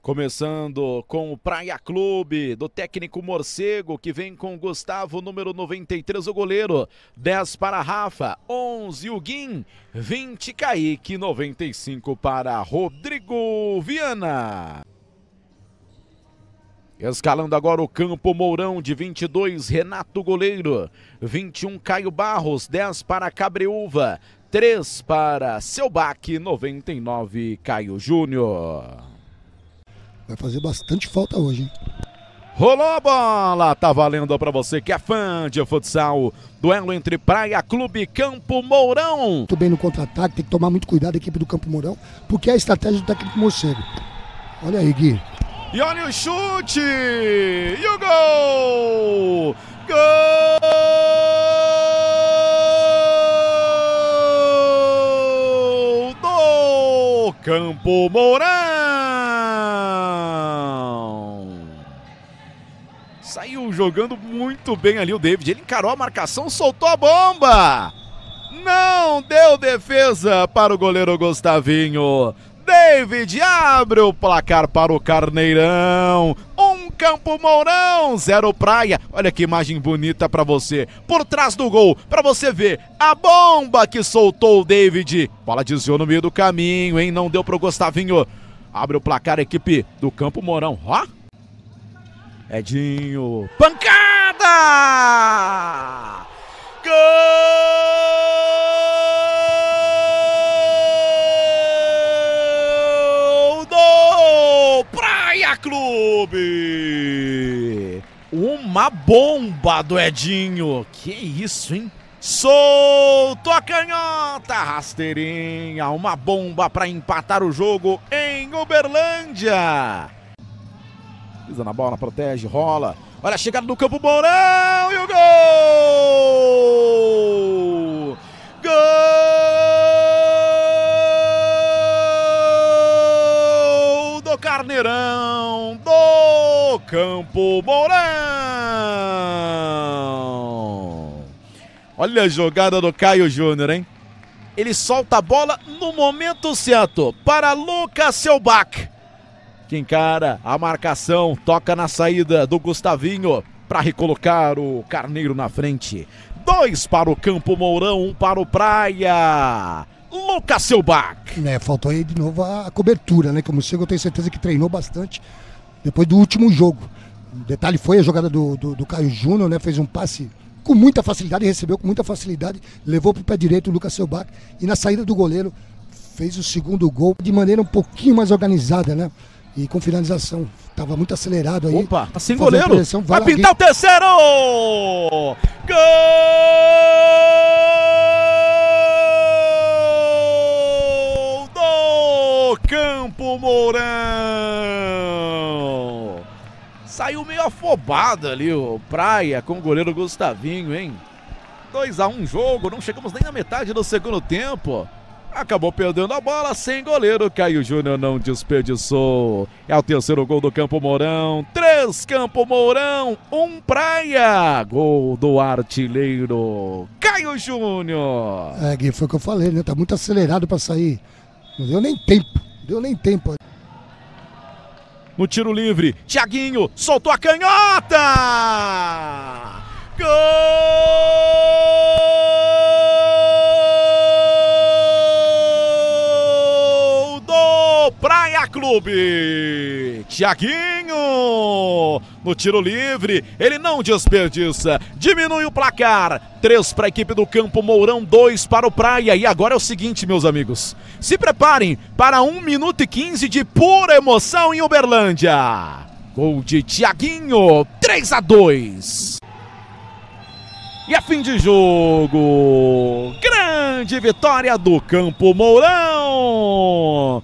Começando com o Praia Clube, do técnico Morcego, que vem com Gustavo, número 93, o goleiro. 10 para Rafa, 11 o Guim, 20 Kaique, 95 para Rodrigo Viana. Escalando agora o campo Mourão de 22, Renato Goleiro, 21 Caio Barros, 10 para Cabreúva, 3 para Selbac, 99 Caio Júnior. Vai fazer bastante falta hoje, hein? Rolou a bola, tá valendo para você que é fã de futsal. Duelo entre Praia Clube Campo Mourão. Muito bem no contra-ataque, tem que tomar muito cuidado a equipe do Campo Mourão, porque é a estratégia do técnico morcego. Olha aí, Gui. E olha o chute! E o gol! Gol do Campo Mourão! Saiu jogando muito bem ali o David. Ele encarou a marcação, soltou a bomba. Não deu defesa para o goleiro Gustavinho. David abre o placar para o Carneirão. Um Campo Mourão, zero praia. Olha que imagem bonita para você. Por trás do gol, para você ver a bomba que soltou o David. Bola desviou no meio do caminho, hein? Não deu para o Gustavinho. Abre o placar, equipe do Campo Mourão. Ó. Edinho. Pancada! Gol do Praia Clube! Uma bomba do Edinho. Que isso, hein? Soltou a canhota, rasteirinha, uma bomba para empatar o jogo em Uberlândia. Pisa na bola, protege, rola. Olha a chegada do campo, Mourão e o gol! Gol do Carneirão do Campo Mourão! Olha a jogada do Caio Júnior, hein? Ele solta a bola no momento certo para Lucas Selbach que encara a marcação, toca na saída do Gustavinho para recolocar o Carneiro na frente. Dois para o Campo Mourão, um para o Praia. Lucas Silbach. É, faltou aí de novo a cobertura, né? Como o Chego, eu tenho certeza que treinou bastante depois do último jogo. O detalhe foi a jogada do, do, do Caio Júnior, né? Fez um passe com muita facilidade, recebeu com muita facilidade, levou para o pé direito o Lucas Silbach e na saída do goleiro fez o segundo gol de maneira um pouquinho mais organizada, né? e com finalização. Tava muito acelerado aí. Opa, tá sem goleiro. vai, vai pintar o terceiro! Gol do Campo Mourão! Saiu meio afobado ali o Praia com o goleiro Gustavinho, hein? 2 a 1 um jogo, não chegamos nem na metade do segundo tempo. Acabou perdendo a bola sem goleiro. Caio Júnior não desperdiçou. É o terceiro gol do Campo Mourão. Três Campo Mourão, um Praia. Gol do artilheiro Caio Júnior. É, Gui, foi o que eu falei, né? Tá muito acelerado para sair. Não deu nem tempo. Deu nem tempo. No tiro livre, Thiaguinho soltou a canhota! Gol! Clube. Tiaguinho no tiro livre, ele não desperdiça, diminui o placar. Três para a equipe do Campo Mourão, dois para o Praia. E agora é o seguinte, meus amigos: se preparem para 1 minuto e 15 de pura emoção em Uberlândia. Gol de Tiaguinho, 3 a 2. E é fim de jogo. Grande vitória do Campo Mourão.